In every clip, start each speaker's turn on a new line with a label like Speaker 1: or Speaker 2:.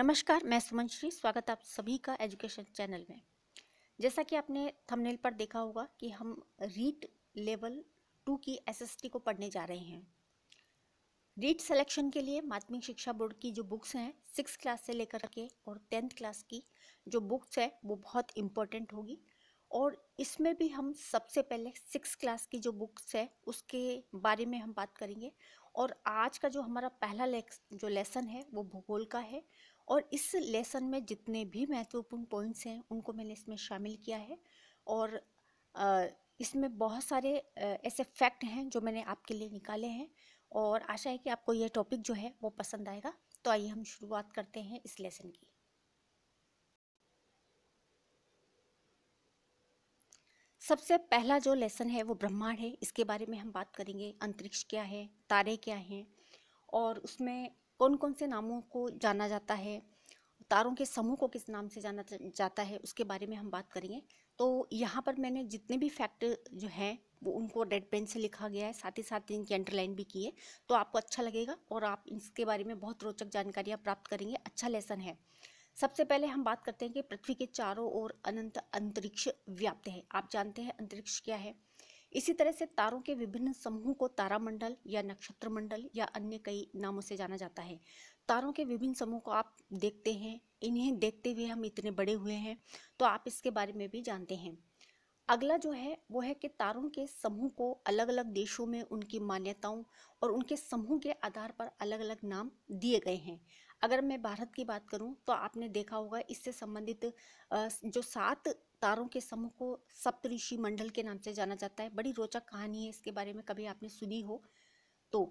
Speaker 1: नमस्कार मैं सुमन श्री स्वागत आप सभी का एजुकेशन चैनल में जैसा कि आपने थंबनेल पर देखा होगा कि हम रीट लेवल टू की एसएसटी को पढ़ने जा रहे हैं रीट सिलेक्शन के लिए माध्यमिक शिक्षा बोर्ड की जो बुक्स हैं सिक्स क्लास से लेकर के और टेंथ क्लास की जो बुक्स है वो बहुत इम्पोर्टेंट होगी और इसमें भी हम सबसे पहले सिक्स क्लास की जो बुक्स है उसके बारे में हम बात करेंगे और आज का जो हमारा पहला जो लेसन है वो भूगोल का है और इस लेसन में जितने भी महत्वपूर्ण पॉइंट्स हैं उनको मैंने इसमें शामिल किया है और इसमें बहुत सारे ऐसे फैक्ट हैं जो मैंने आपके लिए निकाले हैं और आशा है कि आपको यह टॉपिक जो है वो पसंद आएगा तो आइए हम शुरुआत करते हैं इस लेसन की सबसे पहला जो लेसन है वो ब्रह्मांड है इसके बारे में हम बात करेंगे अंतरिक्ष क्या है तारे क्या हैं और उसमें कौन कौन से नामों को जाना जाता है तारों के समूह को किस नाम से जाना जाता है उसके बारे में हम बात करेंगे तो यहाँ पर मैंने जितने भी फैक्ट जो हैं वो उनको रेड पेन से लिखा गया है साथ ही साथ इनकी अंडरलाइन भी की है तो आपको अच्छा लगेगा और आप इसके बारे में बहुत रोचक जानकारियाँ प्राप्त करेंगे अच्छा लेसन है सबसे पहले हम बात करते हैं कि पृथ्वी के चारों ओर अनंत अंतरिक्ष व्याप्त है आप जानते हैं अंतरिक्ष क्या है इसी तरह से तारों के विभिन्न समूह को तारामंडल या नक्षत्र मंडल या अन्य कई नामों से जाना जाता है तारों के विभिन्न समूह को आप देखते हैं इन्हें देखते हुए हम इतने बड़े हुए हैं तो आप इसके बारे में भी जानते हैं अगला जो है वो है कि तारों के समूह को अलग अलग देशों में उनकी मान्यताओं और उनके समूह के आधार पर अलग अलग नाम दिए गए हैं अगर मैं भारत की बात करूं तो आपने देखा होगा इससे संबंधित जो सात तारों के समूह को सप्तऋषि मंडल के नाम से जाना जाता है बड़ी रोचक कहानी है इसके बारे में कभी आपने सुनी हो तो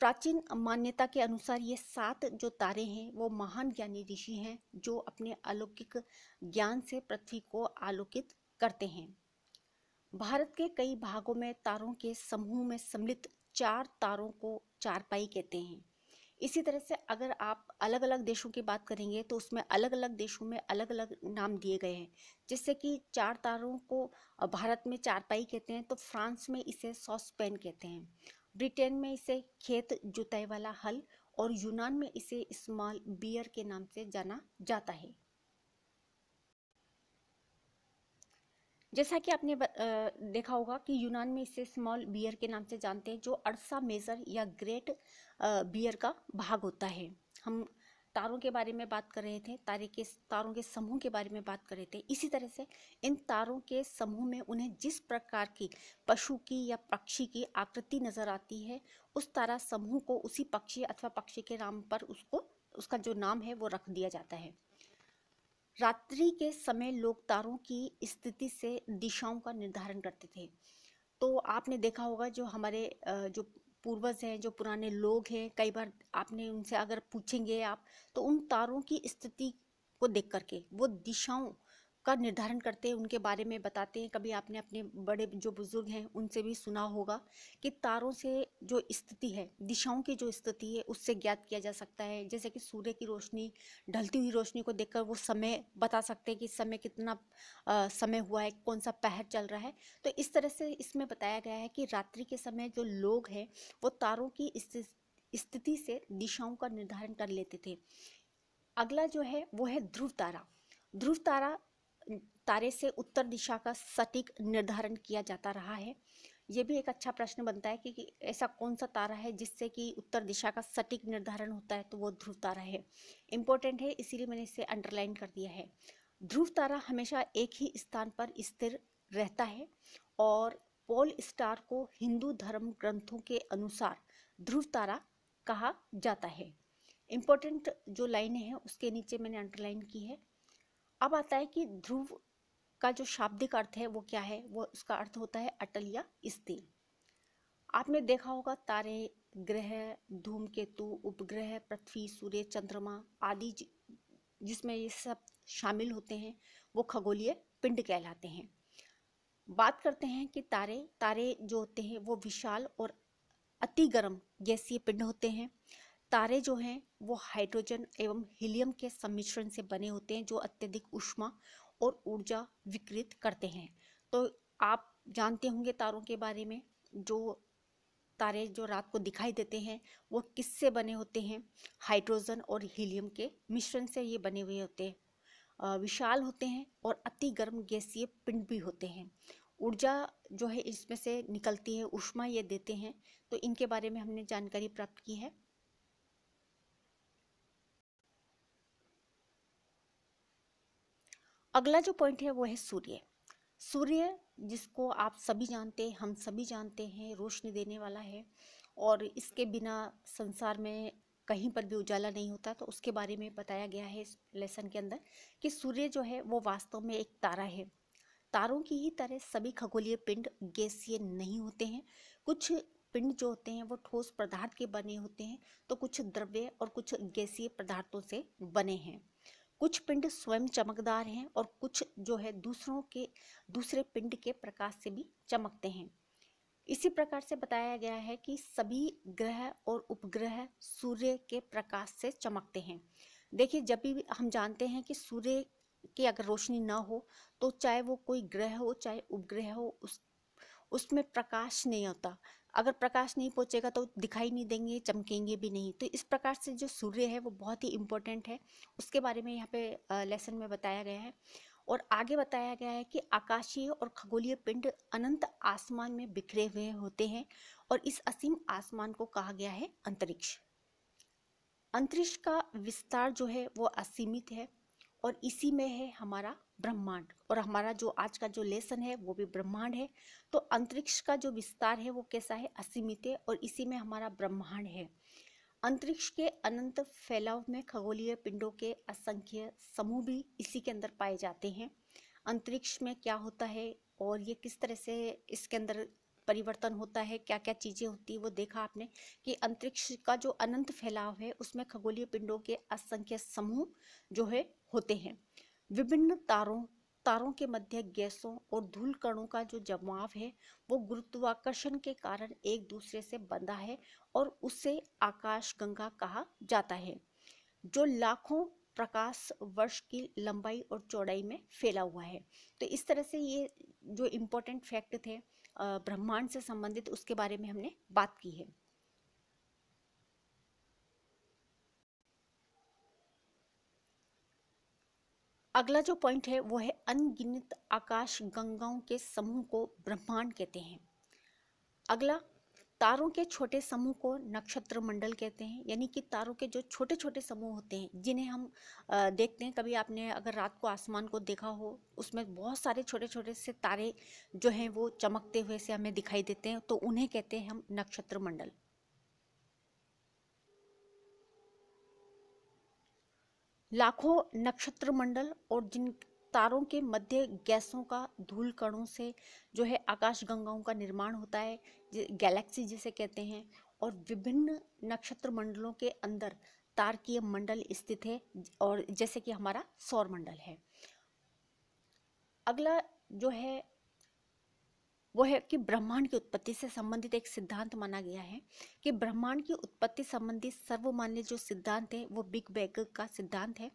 Speaker 1: प्राचीन मान्यता के अनुसार ये सात जो तारे हैं वो महान ज्ञानी ऋषि हैं जो अपने अलौकिक ज्ञान से पृथ्वी को आलोकित करते हैं भारत के कई भागों में तारों के समूह में सम्मिलित चार तारों को चारपाई कहते हैं इसी तरह से अगर आप अलग अलग देशों की बात करेंगे तो उसमें अलग अलग देशों में अलग अलग नाम दिए गए हैं जिससे कि चार तारों को भारत में चारपाई कहते हैं तो फ्रांस में इसे सॉसपैन कहते हैं ब्रिटेन में इसे खेत जुताई वाला हल और यूनान में इसे स्मॉल बियर के नाम से जाना जाता है जैसा कि आपने देखा होगा कि यूनान में इसे स्मॉल बियर के नाम से जानते हैं जो अरसा मेज़र या ग्रेट बियर का भाग होता है हम तारों के बारे में बात कर रहे थे तारे के तारों के समूह के बारे में बात कर रहे थे इसी तरह से इन तारों के समूह में उन्हें जिस प्रकार की पशु की या पक्षी की आकृति नज़र आती है उस तारा समूह को उसी पक्षी अथवा पक्षी के नाम पर उसको उसका जो नाम है वो रख दिया जाता है रात्रि के समय लोग तारों की स्थिति से दिशाओं का निर्धारण करते थे तो आपने देखा होगा जो हमारे जो पूर्वज हैं जो पुराने लोग हैं कई बार आपने उनसे अगर पूछेंगे आप तो उन तारों की स्थिति को देख करके वो दिशाओं का निर्धारण करते हैं उनके बारे में बताते हैं कभी आपने अपने बड़े जो बुज़ुर्ग हैं उनसे भी सुना होगा कि तारों से जो स्थिति है दिशाओं की जो स्थिति है उससे ज्ञात किया जा सकता है जैसे कि सूर्य की रोशनी ढलती हुई रोशनी को देखकर वो समय बता सकते हैं कि समय कितना आ, समय हुआ है कौन सा पहर चल रहा है तो इस तरह से इसमें बताया गया है कि रात्रि के समय जो लोग हैं वो तारों की स्थिति से दिशाओं का निर्धारण कर लेते थे अगला जो है वो है ध्रुव तारा ध्रुव तारा तारे से उत्तर दिशा का सटीक निर्धारण किया जाता रहा है ये भी एक अच्छा प्रश्न बनता है कि, ऐसा कौन सा तारा है जिससे कि उत्तर दिशा का सटीक निर्धारण होता है तो वो ध्रुव तारा है इम्पोर्टेंट है इसीलिए मैंने इसे अंडरलाइन कर दिया है ध्रुव तारा हमेशा एक ही स्थान पर स्थिर रहता है और पोल स्टार को हिंदू धर्म ग्रंथों के अनुसार ध्रुव तारा कहा जाता है इम्पोर्टेंट जो लाइनें हैं उसके नीचे मैंने अंडरलाइन की है अब आता है कि ध्रुव का जो शाब्दिक अर्थ है वो क्या है वो उसका अर्थ होता है अटल या स्थिर आपने देखा होगा तारे ग्रह धूमकेतु उपग्रह पृथ्वी सूर्य चंद्रमा आदि जिसमें ये सब शामिल होते हैं वो खगोलीय पिंड कहलाते हैं बात करते हैं कि तारे तारे जो होते हैं वो विशाल और अति गर्म गैसीय पिंड होते हैं तारे जो हैं वो हाइड्रोजन एवं हीलियम के सम्मिश्रण से बने होते हैं जो अत्यधिक उष्मा और ऊर्जा विकृत करते हैं तो आप जानते होंगे तारों के बारे में जो तारे जो रात को दिखाई देते हैं वो किससे बने होते हैं हाइड्रोजन और हीलियम के मिश्रण से ये बने हुए होते हैं विशाल होते हैं और अति गर्म गैसीय पिंड भी होते हैं ऊर्जा जो है इसमें से निकलती है उष्मा ये देते हैं तो इनके बारे में हमने जानकारी प्राप्त की है अगला जो पॉइंट है वो है सूर्य सूर्य जिसको आप सभी जानते हैं हम सभी जानते हैं रोशनी देने वाला है और इसके बिना संसार में कहीं पर भी उजाला नहीं होता तो उसके बारे में बताया गया है इस लेसन के अंदर कि सूर्य जो है वो वास्तव में एक तारा है तारों की ही तरह सभी खगोलीय पिंड गैसीय नहीं होते हैं कुछ पिंड जो होते हैं वो ठोस पदार्थ के बने होते हैं तो कुछ द्रव्य और कुछ गैसीय पदार्थों से बने हैं कुछ पिंड स्वयं चमकदार हैं और कुछ जो है दूसरों के दूसरे पिंड के प्रकाश से भी चमकते हैं इसी प्रकार से बताया गया है कि सभी ग्रह और उपग्रह सूर्य के प्रकाश से चमकते हैं देखिए जब भी हम जानते हैं कि सूर्य की अगर रोशनी ना हो तो चाहे वो कोई ग्रह हो चाहे उपग्रह हो उस उसमें प्रकाश नहीं होता अगर प्रकाश नहीं पहुँचेगा तो दिखाई नहीं देंगे चमकेंगे भी नहीं तो इस प्रकार से जो सूर्य है वो बहुत ही इम्पोर्टेंट है उसके बारे में यहाँ पे लेसन में बताया गया है और आगे बताया गया है कि आकाशीय और खगोलीय पिंड अनंत आसमान में बिखरे हुए होते हैं और इस असीम आसमान को कहा गया है अंतरिक्ष अंतरिक्ष का विस्तार जो है वो असीमित है और इसी में है हमारा ब्रह्मांड और हमारा जो आज का जो लेसन है वो भी ब्रह्मांड है तो अंतरिक्ष का जो विस्तार है वो कैसा है असीमित है और इसी में हमारा ब्रह्मांड है अंतरिक्ष के अनंत फैलाव में खगोलीय पिंडों के असंख्य समूह भी इसी के अंदर पाए जाते हैं अंतरिक्ष में क्या होता है और ये किस तरह से इसके अंदर परिवर्तन होता है क्या क्या चीज़ें होती है वो देखा आपने कि अंतरिक्ष का जो अनंत फैलाव है उसमें खगोलीय पिंडों के असंख्य समूह जो है होते हैं विभिन्न तारों तारों के मध्य गैसों और धूल कणों का जो जमाव है वो गुरुत्वाकर्षण के कारण एक दूसरे से बंधा है और उसे आकाश गंगा कहा जाता है जो लाखों प्रकाश वर्ष की लंबाई और चौड़ाई में फैला हुआ है तो इस तरह से ये जो इम्पोर्टेंट फैक्ट थे ब्रह्मांड से संबंधित उसके बारे में हमने बात की है अगला जो पॉइंट है वो है अनगिनत आकाश गंगाओं के समूह को ब्रह्मांड कहते हैं अगला तारों के छोटे समूह को नक्षत्र मंडल कहते हैं यानी कि तारों के जो छोटे छोटे समूह होते हैं जिन्हें हम देखते हैं कभी आपने अगर रात को आसमान को देखा हो उसमें बहुत सारे छोटे छोटे से तारे जो हैं वो चमकते हुए से हमें दिखाई देते हैं तो उन्हें कहते हैं हम नक्षत्र मंडल लाखों नक्षत्र मंडल और जिन तारों के मध्य गैसों का धूल कणों से जो है आकाश गंगाओं का निर्माण होता है गैलेक्सी जिसे कहते हैं और विभिन्न नक्षत्र मंडलों के अंदर तारकीय मंडल स्थित है और जैसे कि हमारा सौर मंडल है अगला जो है वो है कि ब्रह्मांड की उत्पत्ति से संबंधित एक सिद्धांत माना गया है कि ब्रह्मांड की उत्पत्ति संबंधित सर्वमान्य जो सिद्धांत है वो बिग बैग का सिद्धांत है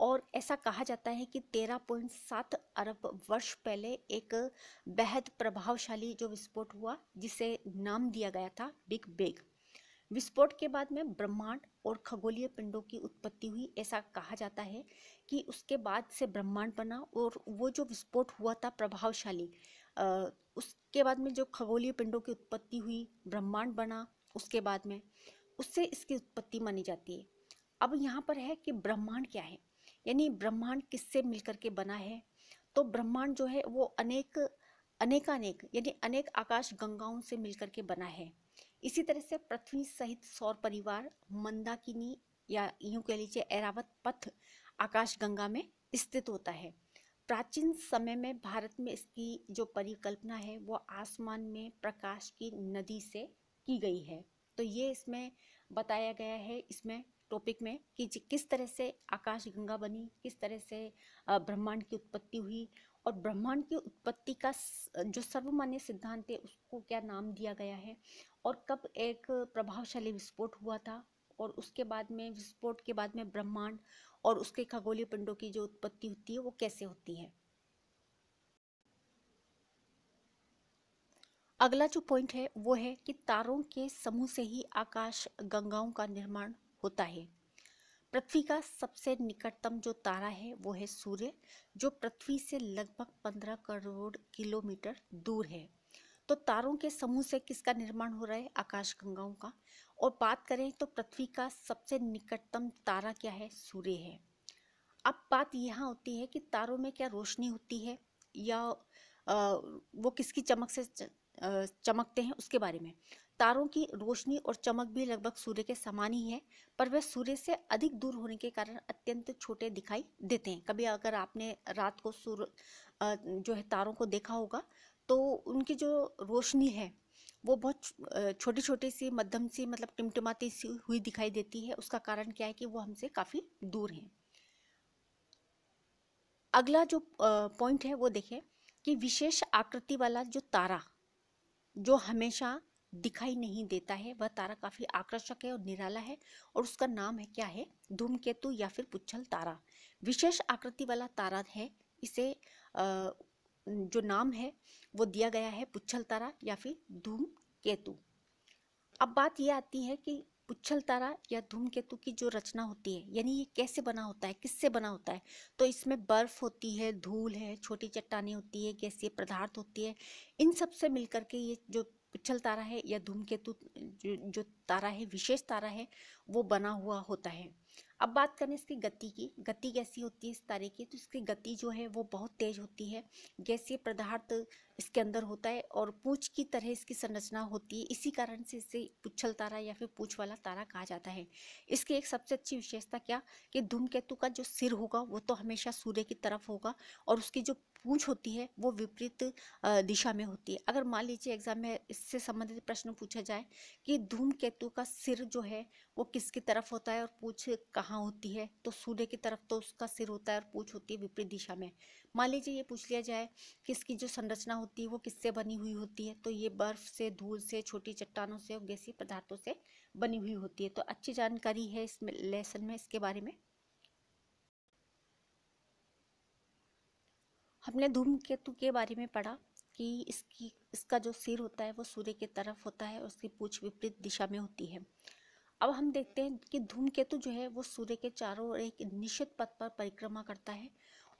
Speaker 1: और ऐसा कहा जाता है कि 13.7 अरब वर्ष पहले एक बेहद प्रभावशाली जो विस्फोट हुआ जिसे नाम दिया गया था बिग बेग विस्फोट के बाद में ब्रह्मांड और खगोलीय पिंडों की उत्पत्ति हुई ऐसा कहा जाता है कि उसके बाद से ब्रह्मांड बना और वो जो विस्फोट हुआ था प्रभावशाली उसके बाद में जो खगोलीय पिंडों की उत्पत्ति हुई ब्रह्मांड बना उसके बाद में उससे इसकी उत्पत्ति मानी जाती है अब यहाँ पर है कि ब्रह्मांड क्या है यानी ब्रह्मांड किससे मिलकर के बना है तो ब्रह्मांड जो है वो अनेक अनेकानेक यानी अनेक आकाश गंगाओं से मिलकर के बना है इसी तरह से पृथ्वी सहित सौर परिवार मंदाकिनी या यूं कह लीजिए एरावत पथ आकाश गंगा में स्थित होता है प्राचीन समय में भारत में इसकी जो परिकल्पना है वो आसमान में प्रकाश की नदी से की गई है तो ये इसमें बताया गया है इसमें टॉपिक में कि किस तरह से आकाश गंगा बनी किस तरह से ब्रह्मांड की उत्पत्ति हुई और ब्रह्मांड की उत्पत्ति का जो सर्वमान्य सिद्धांत है उसको क्या नाम दिया गया है और कब एक प्रभावशाली विस्फोट हुआ था और उसके बाद में विस्फोट के बाद में ब्रह्मांड और उसके खगोलीय पिंडों की जो उत्पत्ति होती है वो कैसे होती है अगला जो पॉइंट है वो है कि तारों के समूह से ही आकाश गंगाओं का निर्माण होता है पृथ्वी का सबसे निकटतम जो तारा है वो है सूर्य जो पृथ्वी से लगभग 15 करोड़ किलोमीटर दूर है तो तारों के समूह से किसका निर्माण हो रहा है आकाशगंगाओं का और बात करें तो पृथ्वी का सबसे निकटतम तारा क्या है सूर्य है अब बात यहाँ होती है कि तारों में क्या रोशनी होती है या वो किसकी चमक से चमकते हैं उसके बारे में तारों की रोशनी और चमक भी लगभग सूर्य के समान ही है पर वह सूर्य से अधिक दूर होने के कारण अत्यंत छोटे दिखाई देते हैं कभी अगर आपने रात को सूर्य जो है तारों को देखा होगा तो उनकी जो रोशनी है वो बहुत छोटी छोटी सी मध्यम सी मतलब टिमटिमाती सी हुई दिखाई देती है उसका कारण क्या है कि वो हमसे काफ़ी दूर हैं अगला जो पॉइंट है वो देखें कि विशेष आकृति वाला जो तारा जो हमेशा दिखाई नहीं देता है वह तारा काफ़ी आकर्षक है और निराला है और उसका नाम है क्या है धूमकेतु या फिर पुच्छल तारा विशेष आकृति वाला तारा है इसे जो नाम है वो दिया गया है पुच्छल तारा या फिर धूम केतु अब बात यह आती है कि पुच्छल तारा या धूम केतु की जो रचना होती है यानी ये कैसे बना होता है किससे बना होता है तो इसमें बर्फ़ होती है धूल है छोटी चट्टानें होती है गैसीय पदार्थ होती है इन सब से मिलकर के ये जो पिछल तारा है या धूमकेतु जो जो तारा है विशेष तारा है वो बना हुआ होता है अब बात करें इसकी गति की गति कैसी होती है इस तारे की तो इसकी गति जो है वो बहुत तेज होती है गैसीय पदार्थ इसके अंदर होता है और पूछ की तरह इसकी संरचना होती है इसी कारण से इसे पुच्छल तारा या फिर पूछ वाला तारा कहा जाता है इसकी एक सबसे अच्छी विशेषता क्या कि धूमकेतु का जो सिर होगा वो तो हमेशा सूर्य की तरफ होगा और उसकी जो पूछ होती है वो विपरीत दिशा में होती है अगर मान लीजिए एग्जाम में इससे संबंधित प्रश्न पूछा जाए कि धूम केतु का सिर जो है वो किसकी तरफ होता है और पूछ कहाँ होती है तो सूर्य की तरफ तो उसका सिर होता है और पूछ होती है विपरीत दिशा में मान लीजिए ये पूछ लिया जाए कि इसकी जो संरचना होती है वो किससे बनी हुई होती है तो ये बर्फ से धूल से छोटी चट्टानों से और गैसी पदार्थों से बनी हुई होती है तो अच्छी जानकारी है इस लेसन में इसके बारे में हमने धूम केतु के बारे में पढ़ा कि इसकी इसका जो सिर होता है वो सूर्य की तरफ होता है और उसकी पूछ विपरीत दिशा में होती है अब हम देखते हैं कि धूम केतु जो है वो सूर्य के चारों ओर एक निश्चित पथ पर परिक्रमा करता है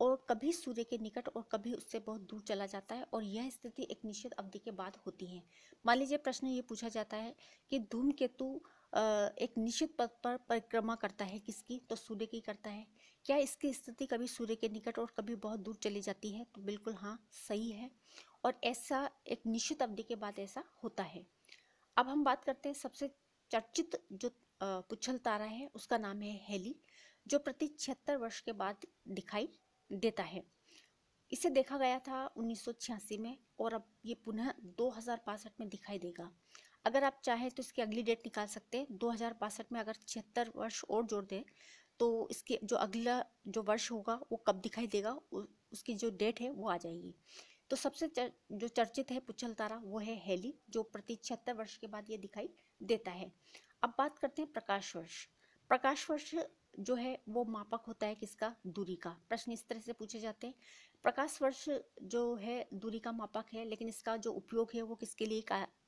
Speaker 1: और कभी सूर्य के निकट और कभी उससे बहुत दूर चला जाता है और यह स्थिति एक निश्चित अवधि के बाद होती है मान लीजिए प्रश्न ये पूछा जाता है कि धूम केतु एक निश्चित पथ पर परिक्रमा करता है किसकी तो सूर्य की करता है क्या इसकी स्थिति कभी सूर्य के निकट और कभी बहुत दूर चली जाती है तो बिल्कुल हाँ सही है और ऐसा एक निश्चित अवधि के बाद ऐसा होता है अब हम बात करते हैं सबसे चर्चित जो पुछल तारा है उसका नाम है हेली जो प्रति छिहत्तर वर्ष के बाद दिखाई देता है इसे देखा गया था उन्नीस में और अब ये पुनः दो में दिखाई देगा अगर आप चाहें तो इसकी अगली डेट निकाल सकते हैं दो में अगर छिहत्तर वर्ष और जोड़ दें तो इसके जो अगला जो वर्ष होगा वो कब दिखाई देगा उसकी जो डेट है वो आ जाएगी तो सबसे चर, जो चर्चित है पुछल तारा वो है हेली जो प्रति छिहत्तर वर्ष के बाद ये दिखाई देता है अब बात करते हैं प्रकाश वर्ष प्रकाश वर्ष जो है वो मापक होता है किसका दूरी का प्रश्न इस तरह से पूछे जाते हैं प्रकाश वर्ष जो है दूरी का मापक है लेकिन इसका जो उपयोग है वो किसके लिए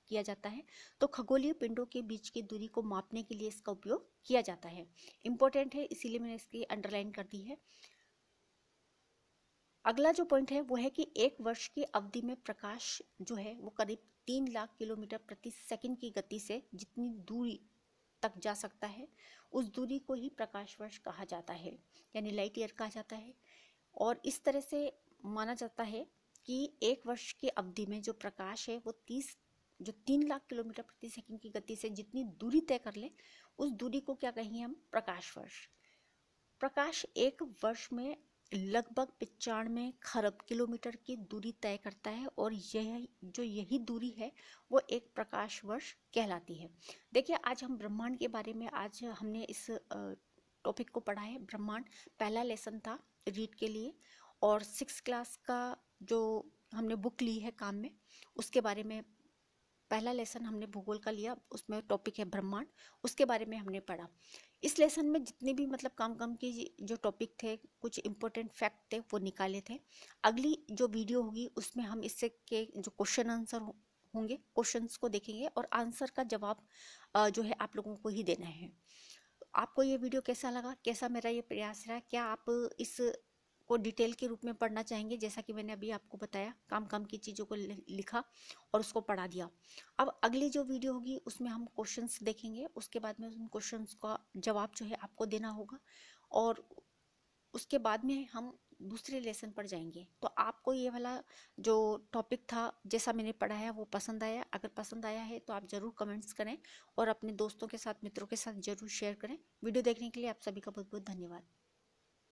Speaker 1: किया जाता है तो खगोलीय पिंडों के बीच की दूरी को मापने के लिए इसका उपयोग किया जाता है इंपॉर्टेंट है इसीलिए मैंने इसकी अंडरलाइन कर दी है अगला जो पॉइंट है वो है कि एक वर्ष की अवधि में प्रकाश जो है वो करीब तीन लाख किलोमीटर प्रति सेकंड की गति से जितनी दूरी तक जा सकता है उस दूरी को ही प्रकाश वर्ष कहा जाता है यानी लाइट ईयर कहा जाता है और इस तरह से माना जाता है कि एक वर्ष की अवधि में जो प्रकाश है वो तीस जो तीन लाख किलोमीटर प्रति सेकंड की गति से जितनी दूरी तय कर ले उस दूरी को क्या कहेंगे हम प्रकाश वर्ष प्रकाश एक वर्ष में लगभग पचानवे खरब किलोमीटर की दूरी तय करता है और यह जो यही दूरी है वो एक प्रकाश वर्ष कहलाती है देखिए आज हम ब्रह्मांड के बारे में आज हमने इस टॉपिक को पढ़ा है ब्रह्मांड पहला लेसन था रीड के लिए और सिक्स क्लास का जो हमने बुक ली है काम में उसके बारे में पहला लेसन हमने भूगोल का लिया उसमें टॉपिक है ब्रह्मांड उसके बारे में हमने पढ़ा इस लेसन में जितने भी मतलब काम काम के जो टॉपिक थे कुछ इम्पोर्टेंट फैक्ट थे वो निकाले थे अगली जो वीडियो होगी उसमें हम इससे के जो क्वेश्चन आंसर होंगे क्वेश्चंस को देखेंगे और आंसर का जवाब जो है आप लोगों को ही देना है आपको ये वीडियो कैसा लगा कैसा मेरा ये प्रयास रहा क्या आप इस को डिटेल के रूप में पढ़ना चाहेंगे जैसा कि मैंने अभी आपको बताया काम काम की चीज़ों को लिखा और उसको पढ़ा दिया अब अगली जो वीडियो होगी उसमें हम क्वेश्चंस देखेंगे उसके बाद में उन क्वेश्चंस का जवाब जो है आपको देना होगा और उसके बाद में हम दूसरे लेसन पर जाएंगे तो आपको ये वाला जो टॉपिक था जैसा मैंने पढ़ा है वो पसंद आया अगर पसंद आया है तो आप ज़रूर कमेंट्स करें और अपने दोस्तों के साथ मित्रों के साथ ज़रूर शेयर करें वीडियो देखने के लिए आप सभी का बहुत बहुत धन्यवाद